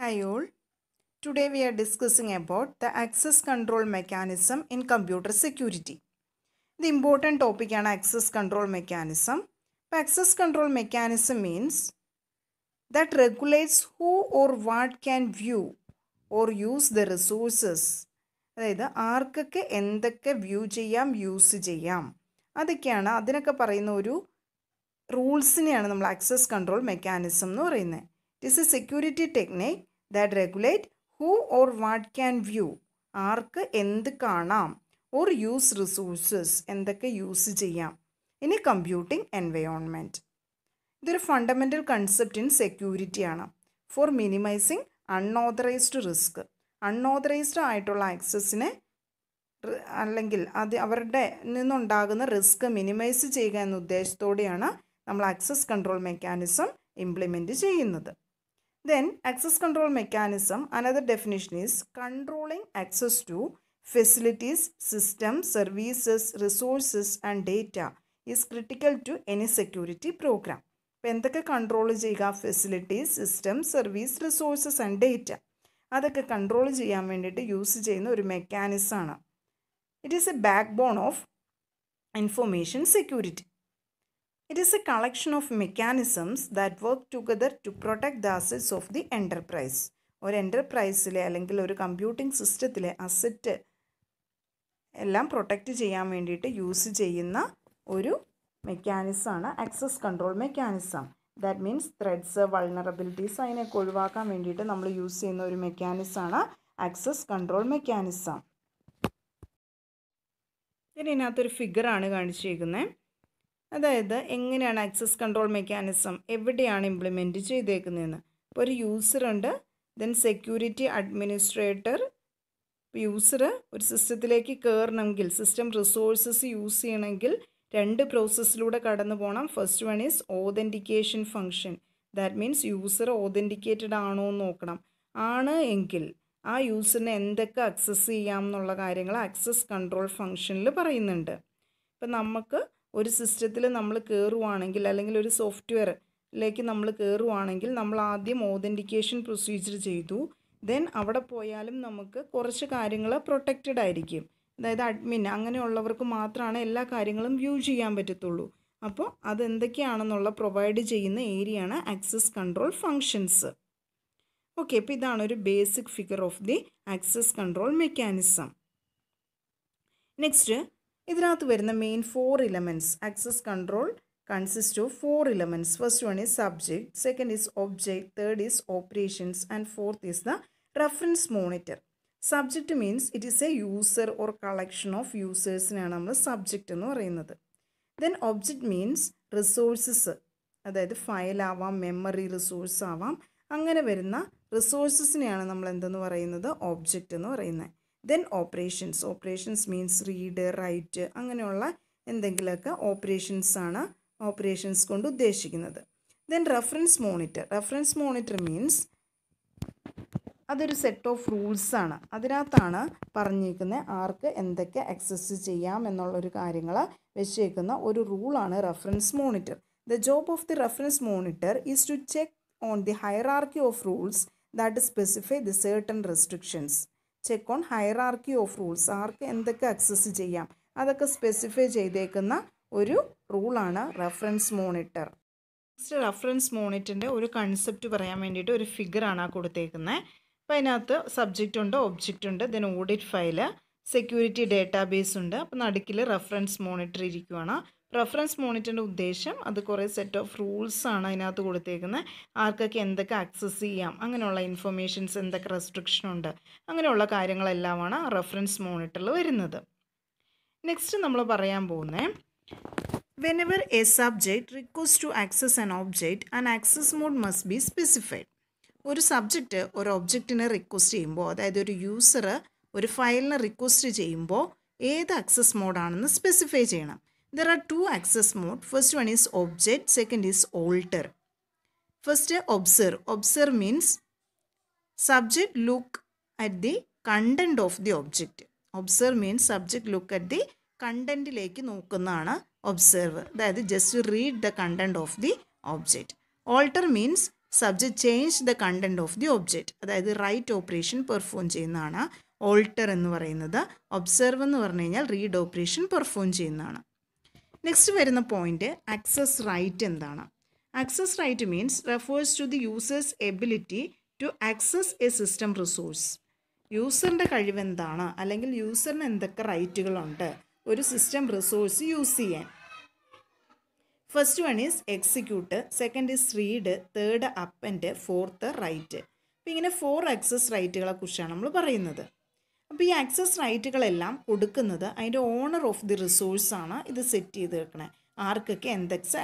Hi all. Today we are discussing about the access control mechanism in computer security. The important topic is access control mechanism. The Access control mechanism means that regulates who or what can view or use the resources. അതായത് ആർക്കൊക്കെ എന്തൊക്കെ view ചെയ്യാം use ചെയ്യാം അതൊക്കെയാണ് അതിനൊക്കെ പറയുന്ന ഒരു റൂൾസിനെയാണ് നമ്മൾ ആക്സസ് കൺട്രോൾ മെക്കാനിസം എന്ന് പറയുന്നത് it is a security technique that regulate who or what can view ആർക്ക് എന്ത് കാണാം ഓർ യൂസ് റിസോഴ്സസ് എന്തൊക്കെ യൂസ് ചെയ്യാം ഇൻ എ കമ്പ്യൂട്ടിംഗ് എൻവയോൺമെൻറ്റ് ഇതൊരു ഫണ്ടമെൻ്റൽ കൺസെപ്റ്റ് ഇൻ സെക്യൂരിറ്റിയാണ് for minimizing unauthorized risk unauthorized ആയിട്ടുള്ള ആക്സസിനെ അല്ലെങ്കിൽ അത് അവരുടെ നിന്നുണ്ടാകുന്ന റിസ്ക് മിനിമൈസ് ചെയ്യുക എന്ന ഉദ്ദേശത്തോടെയാണ് നമ്മൾ ആക്സസ് കൺട്രോൾ മെക്കാനിസം ഇംപ്ലിമെൻറ്റ് ചെയ്യുന്നത് Then access control mechanism, another definition is controlling access to facilities, systems, services, resources and data is critical to any security program. അപ്പോൾ എന്തൊക്കെ കൺട്രോൾ ചെയ്യുക facilities system service resources and data അതൊക്കെ control ചെയ്യാൻ വേണ്ടിയിട്ട് use ചെയ്യുന്ന ഒരു മെക്കാനിസമാണ് it is a backbone of information security it is a collection of mechanisms that work together to protect the assets of the enterprise ഒരു എൻ്റർപ്രൈസിലെ അല്ലെങ്കിൽ ഒരു കമ്പ്യൂട്ടിംഗ് സിസ്റ്റത്തിലെ അസറ്റ് എല്ലാം പ്രൊട്ടക്റ്റ് ചെയ്യാൻ വേണ്ടിയിട്ട് യൂസ് ചെയ്യുന്ന ഒരു മെക്കാനിസമാണ് access control mechanism that means threats vulnerabilities അതിനെയൊക്കെ ഒഴിവാക്കാൻ വേണ്ടിയിട്ട് നമ്മൾ യൂസ് ചെയ്യുന്ന ഒരു മെക്കാനിസമാണ് ആക്സസ് കൺട്രോൾ മെക്കാനിസം ഇതിനകത്തൊരു ഫിഗറാണ് കാണിച്ചിരിക്കുന്നത് അതായത് എങ്ങനെയാണ് ആക്സസ് കൺട്രോൾ മെക്കാനിസം എവിടെയാണ് ഇംപ്ലിമെൻറ്റ് ചെയ്തേക്കുന്നതെന്ന് ഇപ്പോൾ ഒരു യൂസർ ഉണ്ട് ദെൻ സെക്യൂരിറ്റി അഡ്മിനിസ്ട്രേറ്റർ യൂസർ ഒരു സിസ്റ്റത്തിലേക്ക് കയറണമെങ്കിൽ സിസ്റ്റം റിസോഴ്സസ് യൂസ് ചെയ്യണമെങ്കിൽ രണ്ട് പ്രോസസ്സിലൂടെ കടന്നു പോകണം first one is authentication function that means user authenticated ആണോ എന്ന് നോക്കണം ആണ് എങ്കിൽ ആ യൂസറിന് എന്തൊക്കെ അക്സസ് ചെയ്യാം എന്നുള്ള കാര്യങ്ങൾ ആക്സസ് കൺട്രോൾ ഫംഗ്ഷനിൽ പറയുന്നുണ്ട് ഇപ്പം നമുക്ക് ഒരു സിസ്റ്റത്തിൽ നമ്മൾ കയറുവാണെങ്കിൽ അല്ലെങ്കിൽ ഒരു സോഫ്റ്റ്വെയറിലേക്ക് നമ്മൾ കയറുവാണെങ്കിൽ നമ്മൾ ആദ്യം ഓതൻറ്റിക്കേഷൻ പ്രൊസീജിയർ ചെയ്തു ദെൻ അവിടെ പോയാലും നമുക്ക് കുറച്ച് കാര്യങ്ങൾ പ്രൊട്ടക്റ്റഡ് ആയിരിക്കും അതായത് അഡ്മിൻ അങ്ങനെയുള്ളവർക്ക് മാത്രമാണ് എല്ലാ കാര്യങ്ങളും വ്യൂ ചെയ്യാൻ പറ്റത്തുള്ളൂ അപ്പോൾ അതെന്തൊക്കെയാണെന്നുള്ള പ്രൊവൈഡ് ചെയ്യുന്ന ഏരിയയാണ് ആക്സസ് കൺട്രോൾ ഫങ്ഷൻസ് ഓക്കെ അപ്പോൾ ഇതാണ് ഒരു basic figure of the access control mechanism next ഇതിനകത്ത് വരുന്ന main four elements access control consist of four elements first one is subject second is object third is operations and fourth is the reference monitor subject means it is a user or collection of യൂസേഴ്സിനാണ് നമ്മൾ subject എന്ന് പറയുന്നത് then object means resources അതായത് ഫയലാവാം memory resource ആവാം അങ്ങനെ വരുന്ന റിസോഴ്സസിനെയാണ് നമ്മൾ എന്തെന്ന് പറയുന്നത് ഒബ്ജക്റ്റ് എന്ന് പറയുന്നത് then operations operations means read write അങ്ങനെയുള്ള എന്തെങ്കിലുമൊക്കെ ഓപ്പറേഷൻസ് ആണ് ഓപ്പറേഷൻസ് കൊണ്ട് ഉദ്ദേശിക്കുന്നത് then reference monitor reference monitor means അതൊരു സെറ്റ് ഓഫ് റൂൾസ് ആണ് അതിനകത്താണ് പറഞ്ഞിരിക്കുന്നത് ആർക്ക് എന്തൊക്കെ അക്സസ് ചെയ്യാം എന്നുള്ളൊരു കാര്യങ്ങൾ വെച്ചേക്കുന്ന ഒരു റൂളാണ് reference monitor the job of the reference monitor is to check on the hierarchy of rules that specify the certain restrictions check on hierarchy of rules ആർക്ക് എന്തൊക്കെ അക്സസ് ചെയ്യാം അതൊക്കെ സ്പെസിഫൈ ചെയ്തേക്കുന്ന ഒരു റൂളാണ് റെഫറൻസ് മോണിറ്റർ നെക്സ്റ്റ് റെഫറൻസ് മോണിറ്ററിൻ്റെ ഒരു concept പറയാൻ വേണ്ടിയിട്ട് ഒരു ഫിഗറാണ് ആ കൊടുത്തേക്കുന്നത് അപ്പോൾ അതിനകത്ത് സബ്ജക്റ്റ് ഉണ്ട് ഒബ്ജക്റ്റ് ഉണ്ട് then audit file security database ഉണ്ട് അപ്പോൾ നടുക്കിൽ റെഫറൻസ് മോണിറ്റർ ഇരിക്കുവാണ് റെഫറൻസ് മോണിറ്ററിൻ്റെ ഉദ്ദേശം അത് കുറേ സെറ്റ് ഓഫ് റൂൾസാണ് അതിനകത്ത് കൊടുത്തേക്കുന്നത് ആർക്കൊക്കെ എന്തൊക്കെ ആക്സസ് ചെയ്യാം അങ്ങനെയുള്ള ഇൻഫർമേഷൻസ് എന്തൊക്കെ റെസ്ട്രിക്ഷൻ ഉണ്ട് അങ്ങനെയുള്ള കാര്യങ്ങളെല്ലാമാണ് റെഫറൻസ് മോണിറ്ററിൽ വരുന്നത് നെക്സ്റ്റ് നമ്മൾ പറയാൻ പോകുന്നത് whenever a subject request to access an object and access mode must be specified ഒരു സബ്ജക്റ്റ് ഒരു ഒബ്ജക്റ്റിനെ റിക്വസ്റ്റ് ചെയ്യുമ്പോൾ അതായത് ഒരു യൂസറ് ഒരു ഫയലിന് റിക്വസ്റ്റ് ചെയ്യുമ്പോൾ ഏത് ആക്സസ് മോഡാണെന്ന് സ്പെസിഫൈ ചെയ്യണം there are two access mode first one is object second is alter first observe observe means subject look at the content of the object observe means subject look at the കണ്ടൻറ്റിലേക്ക് നോക്കുന്നതാണ് observe അതായത് just read the content of the object alter means subject change the content of the object അതായത് write operation perform ചെയ്യുന്നതാണ് alter എന്ന് പറയുന്നത് observe എന്ന് പറഞ്ഞു കഴിഞ്ഞാൽ റീഡ് ഓപ്പറേഷൻ പെർഫോം ചെയ്യുന്നതാണ് നെക്സ്റ്റ് വരുന്ന പോയിന്റ് ആക്സസ് റൈറ്റ് എന്താണ് access right means refers to the users ability to access a system resource യൂസറിൻ്റെ കഴിവ് എന്താണ് അല്ലെങ്കിൽ യൂസറിന് എന്തൊക്കെ റൈറ്റുകളുണ്ട് ഒരു സിസ്റ്റം റിസോഴ്സ് യൂസ് ചെയ്യാൻ first one is execute second is read third append fourth write ഇങ്ങനെ ഫോർ ആക്സസ് റൈറ്റുകളെ കുറിച്ചാണ് നമ്മൾ പറയുന്നത് അപ്പോൾ ഈ ആക്സസ് റൈറ്റുകളെല്ലാം കൊടുക്കുന്നത് അതിൻ്റെ ഓണർ ഓഫ് ദി റിസോഴ്സാണ് ഇത് സെറ്റ് ചെയ്ത് വെക്കണേ ആർക്കൊക്കെ എന്തൊക്കെ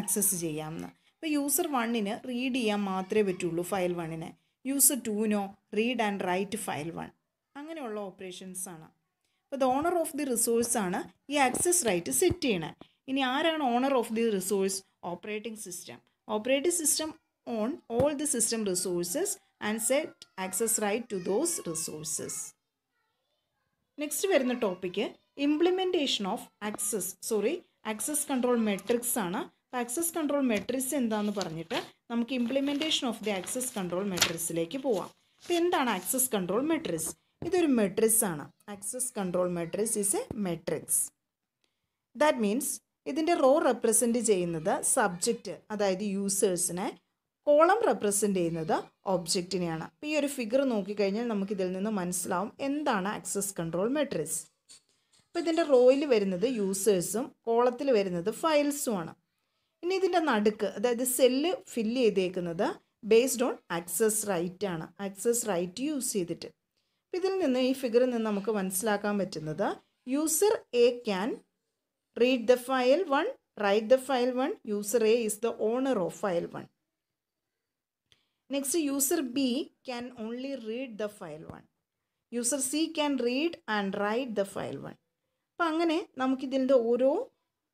ആക്സസ് ചെയ്യാമെന്ന് അപ്പോൾ യൂസർ വണ്ണിന് റീഡ് ചെയ്യാൻ മാത്രമേ പറ്റുള്ളൂ ഫയൽ വണ്ണിന് യൂസർ ടൂനോ read and write file one അങ്ങനെയുള്ള ഓപ്പറേഷൻസാണ് അപ്പോൾ ദ ഓണർ ഓഫ് ദി റിസോഴ്സാണ് ഈ ആക്സസ് റൈറ്റ് സെറ്റ് ചെയ്യണേ ഇനി ആരാണ് owner of the resource operating system operating system own all the system resources and set access right to those resources next വരുന്ന topic implementation of access sorry access control matrix ആണ് access control matrix എന്താണെന്ന് പറഞ്ഞിട്ട് നമുക്ക് implementation of the access control മെട്രിക്സിലേക്ക് പോവാം അപ്പോൾ എന്താണ് access control matrix ഇതൊരു മെട്രിക്സ് ആണ് access control matrix is a matrix that means ഇതിൻ്റെ റോ റെപ്രസെൻറ്റ് ചെയ്യുന്നത് സബ്ജക്റ്റ് അതായത് യൂസേഴ്സിനെ കോളം റെപ്രസെൻ്റ് ചെയ്യുന്നത് ഒബ്ജക്റ്റിനെയാണ് അപ്പോൾ ഈ ഒരു ഫിഗർ നോക്കിക്കഴിഞ്ഞാൽ നമുക്കിതിൽ നിന്ന് മനസ്സിലാവും എന്താണ് ആക്സസ് കൺട്രോൾ മെട്രിക്സ് അപ്പോൾ ഇതിൻ്റെ റോയിൽ വരുന്നത് യൂസേഴ്സും കോളത്തിൽ വരുന്നത് ഫയൽസുമാണ് ഇനി ഇതിൻ്റെ നടുക്ക് അതായത് സെല്ല് ഫില്ല് ചെയ്തേക്കുന്നത് ബേസ്ഡ് ഓൺ ആക്സസ് റൈറ്റ് ആണ് ആക്സസ് റൈറ്റ് യൂസ് ചെയ്തിട്ട് ഇതിൽ നിന്ന് ഈ ഫിഗറിൽ നിന്ന് നമുക്ക് മനസ്സിലാക്കാൻ പറ്റുന്നത് user A can read the file one write the file one user A is the owner of file one next user B can only read the file one user C can read and write the file one അപ്പം അങ്ങനെ നമുക്കിതിൻ്റെ ഓരോ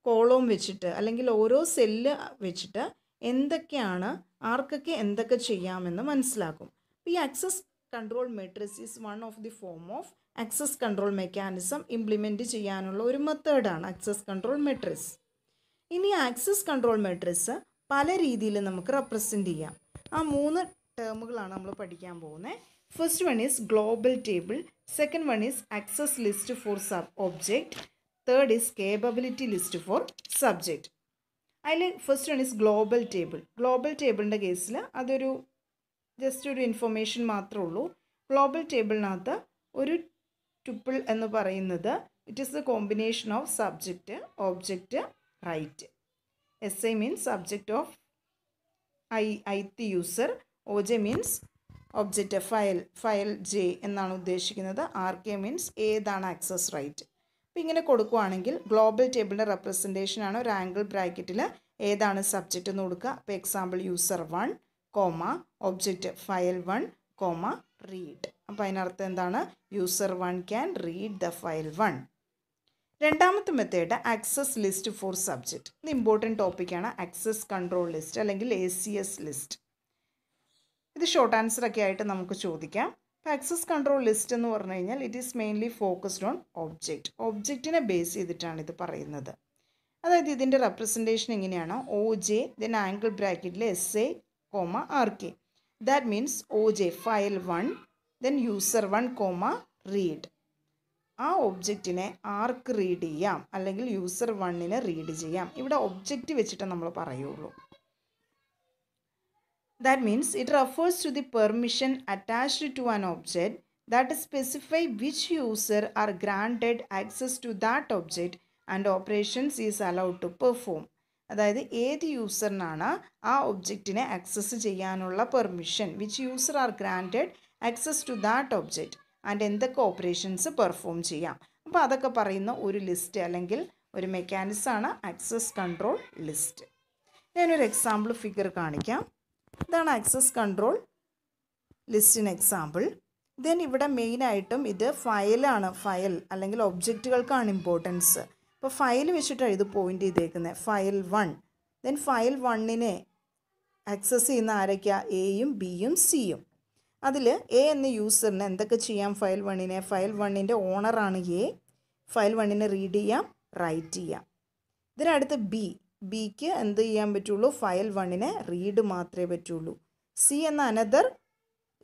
കോളവും വെച്ചിട്ട് അല്ലെങ്കിൽ ഓരോ cell വെച്ചിട്ട് എന്തൊക്കെയാണ് ആർക്കൊക്കെ എന്തൊക്കെ ചെയ്യാമെന്ന് മനസ്സിലാക്കും ഈ access control matrix is one of the form of access control mechanism implement ചെയ്യാനുള്ള ഒരു മെത്തേഡാണ് ആക്സസ് കൺട്രോൾ മെട്രിക്സ് ഇനി ആക്സസ് കൺട്രോൾ മെട്രിക്സ് പല രീതിയിൽ നമുക്ക് റെപ്രസെൻ്റ് ചെയ്യാം ആ മൂന്ന് ടേമുകളാണ് നമ്മൾ പഠിക്കാൻ പോകുന്നത് first one is global table second one is access list for sub object third is capability list for subject അതിൽ first one is global table global ടേബിളിൻ്റെ കേസിൽ അതൊരു ജസ്റ്റ് ഒരു ഇൻഫർമേഷൻ മാത്രമേ ഉള്ളൂ ഗ്ലോബൽ ടേബിളിനകത്ത് ഒരു ടുപ്പിൾ എന്ന് പറയുന്നത് it is the combination of subject object right S I means subject of I T user O J means object file file J എന്നാണ് ഉദ്ദേശിക്കുന്നത് ആർ കെ മീൻസ് ഏതാണ് ആക്സസ് റൈറ്റ് അപ്പോൾ ഇങ്ങനെ കൊടുക്കുവാണെങ്കിൽ ഗ്ലോബൽ ടേബിളിൻ്റെ റെപ്രസെൻറ്റേഷൻ ആണ് ഒരു ആംഗിൾ ബ്രാക്കറ്റിൽ ഏതാണ് സബ്ജക്റ്റ് എന്ന് കൊടുക്കുക അപ്പോൾ example user one comma object file one comma read അപ്പോൾ അതിനർത്ഥം എന്താണ് user one can read the file one രണ്ടാമത്തെ method access list for subject ഇത് ഇമ്പോർട്ടൻറ്റ് ടോപ്പിക്കാണ് ആക്സസ് കൺട്രോൾ ലിസ്റ്റ് അല്ലെങ്കിൽ എ സി എസ് ലിസ്റ്റ് ഇത് ഷോർട്ട് ആൻസറൊക്കെ ആയിട്ട് നമുക്ക് ചോദിക്കാം അപ്പോൾ ആക്സസ് കൺട്രോൾ ലിസ്റ്റ് എന്ന് പറഞ്ഞു കഴിഞ്ഞാൽ it is mainly focused on object ഒബ്ജക്റ്റിനെ ബേസ് ചെയ്തിട്ടാണ് ഇത് പറയുന്നത് അതായത് ഇതിൻ്റെ റെപ്രസെൻറ്റേഷൻ എങ്ങനെയാണ് ഒ ജെ ദെൻ ആംഗിൾ ബ്രാക്കറ്റിൽ S A comma R K that means O J file one then user one comma read ആ ഒബ്ജക്റ്റിനെ ആർക്ക് റീഡ് ചെയ്യാം അല്ലെങ്കിൽ യൂസർ വണ്ണിന് റീഡ് ചെയ്യാം ഇവിടെ ഒബ്ജക്റ്റ് വെച്ചിട്ട് നമ്മൾ പറയുള്ളൂ that means it refers to the permission attached to an object that specify which user are granted access to that object and operations is allowed to perform അതായത് ഏത് യൂസറിനാണ് ആ ഒബ്ജക്റ്റിനെ ആക്സസ് ചെയ്യാനുള്ള permission which user are granted access to that object and എന്തൊക്കെ operations perform ചെയ്യാം അപ്പോൾ അതൊക്കെ പറയുന്ന ഒരു ലിസ്റ്റ് അല്ലെങ്കിൽ ഒരു മെക്കാനിസമാണ് ആക്സസ് കൺട്രോൾ ലിസ്റ്റ് ഞാനൊരു എക്സാമ്പിൾ ഫിഗർ കാണിക്കാം ഇതാണ് ആക്സസ് കൺട്രോൾ ലിസ്റ്റിന് എക്സാമ്പിൾ ദെൻ ഇവിടെ മെയിനായിട്ടും ഇത് ഫയലാണ് ഫയൽ അല്ലെങ്കിൽ ഒബ്ജക്റ്റുകൾക്കാണ് ഇമ്പോർട്ടൻസ് ഇപ്പോൾ ഫയൽ വെച്ചിട്ടാണ് ഇത് പോയിൻ്റ് ചെയ്തേക്കുന്നത് ഫയൽ വൺ ദെൻ ഫയൽ വണ്ണിനെ ആക്സസ് ചെയ്യുന്ന ആരൊക്കെയാണ് എയും ബിയും സിയും അതിൽ എ എന്ന യൂസറിന് എന്തൊക്കെ ചെയ്യാം ഫയൽ വണ്ണിനെ ഫയൽ വണ്ണിൻ്റെ ഓണറാണ് എ ഫയൽ വണ്ണിനെ റീഡ് ചെയ്യാം റൈറ്റ് ചെയ്യാം ഇതിനടുത്ത് ബി ബിക്ക് എന്ത് ചെയ്യാൻ പറ്റുള്ളൂ ഫയൽ വണ്ണിനെ റീഡ് മാത്രമേ പറ്റുള്ളൂ സി എന്ന അനദർ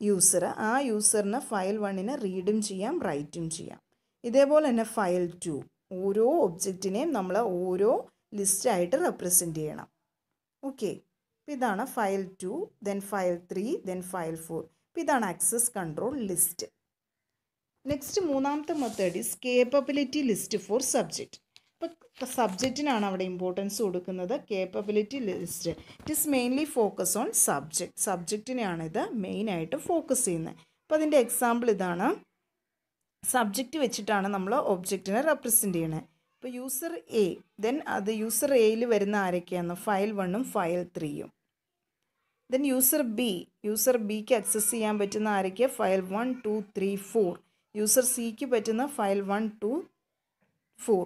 യൂസർ ആ യൂസറിന് ഫയൽ വണ്ണിനെ റീഡും ചെയ്യാം റൈറ്റും ചെയ്യാം ഇതേപോലെ തന്നെ ഫയൽ ടു ഓരോ ഒബ്ജക്റ്റിനെയും നമ്മൾ ഓരോ ലിസ്റ്റായിട്ട് റെപ്രസെൻറ്റ് ചെയ്യണം ഓക്കെ ഇതാണ് file two then file three then file four അപ്പം ഇതാണ് ആക്സസ് കൺട്രോൾ ലിസ്റ്റ് നെക്സ്റ്റ് മൂന്നാമത്തെ method is capability list for subject ഇപ്പം സബ്ജക്റ്റിനാണ് അവിടെ ഇമ്പോർട്ടൻസ് കൊടുക്കുന്നത് capability list it is mainly focus on subject സബ്ജക്റ്റിനെയാണ് ഇത് മെയിനായിട്ട് ഫോക്കസ് ചെയ്യുന്നത് അപ്പോൾ അതിൻ്റെ എക്സാമ്പിൾ ഇതാണ് സബ്ജക്റ്റ് വെച്ചിട്ടാണ് നമ്മൾ ഒബ്ജക്റ്റിനെ റെപ്രസെൻ്റ് ചെയ്യുന്നത് അപ്പോൾ യൂസർ എ ദെൻ അത് യൂസർ എയിൽ വരുന്ന ആരൊക്കെയാണ് ഫയൽ വണ്ണും ഫയൽ ത്രീയും ദെൻ യൂസർ ബി യൂസർ ബിക്ക് അക്സസ് ചെയ്യാൻ പറ്റുന്ന ആരൊക്കെ file one two three four user സിക്ക് പറ്റുന്ന file one two four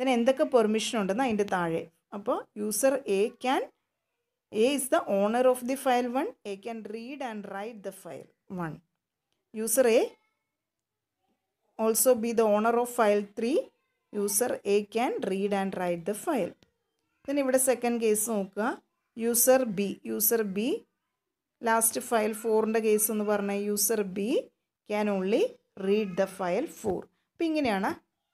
then എന്തൊക്കെ പെർമിഷൻ ഉണ്ടെന്ന് അതിൻ്റെ താഴെ അപ്പോൾ user A can A is the owner of the file one A can read and write the file one user A also be the owner of file three user A can read and write the file then ഇവിടെ second case നോക്കുക user B user B last file ഫോറിൻ്റെ case എന്ന് പറഞ്ഞാൽ user B can only read the file four അപ്പോൾ ഇങ്ങനെയാണ്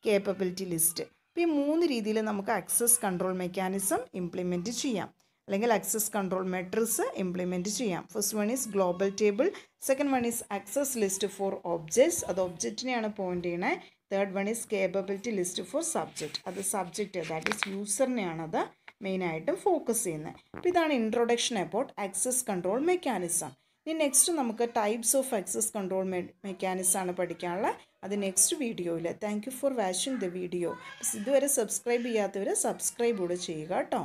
capability list അപ്പം ഈ മൂന്ന് രീതിയിൽ നമുക്ക് ആക്സസ് കൺട്രോൾ മെക്കാനിസം ഇംപ്ലിമെൻറ്റ് ചെയ്യാം അല്ലെങ്കിൽ ആക്സസ് കൺട്രോൾ മെട്രിക്സ് ഇംപ്ലിമെൻറ്റ് ചെയ്യാം first one is global table second one is access list for objects അത് ഒബ്ജക്റ്റിനെയാണ് പോയിൻ്റ് ചെയ്യണേ third one is capability list for subject അത് സബ്ജക്റ്റ് ദാറ്റ് ഈസ് യൂസറിനെയാണത് മെയിനായിട്ടും focus ചെയ്യുന്നത് അപ്പോൾ ഇതാണ് introduction about access control mechanism ഇനി നെക്സ്റ്റ് നമുക്ക് ടൈപ്സ് ഓഫ് ആക്സസ് കൺട്രോൾ മെ മെക്കാനിസമാണ് പഠിക്കാനുള്ള അത് നെക്സ്റ്റ് വീഡിയോയിൽ thank you for watching the video ഇതുവരെ സബ്സ്ക്രൈബ് ചെയ്യാത്തവർ സബ്സ്ക്രൈബ് കൂടെ ചെയ്യുക കേട്ടോ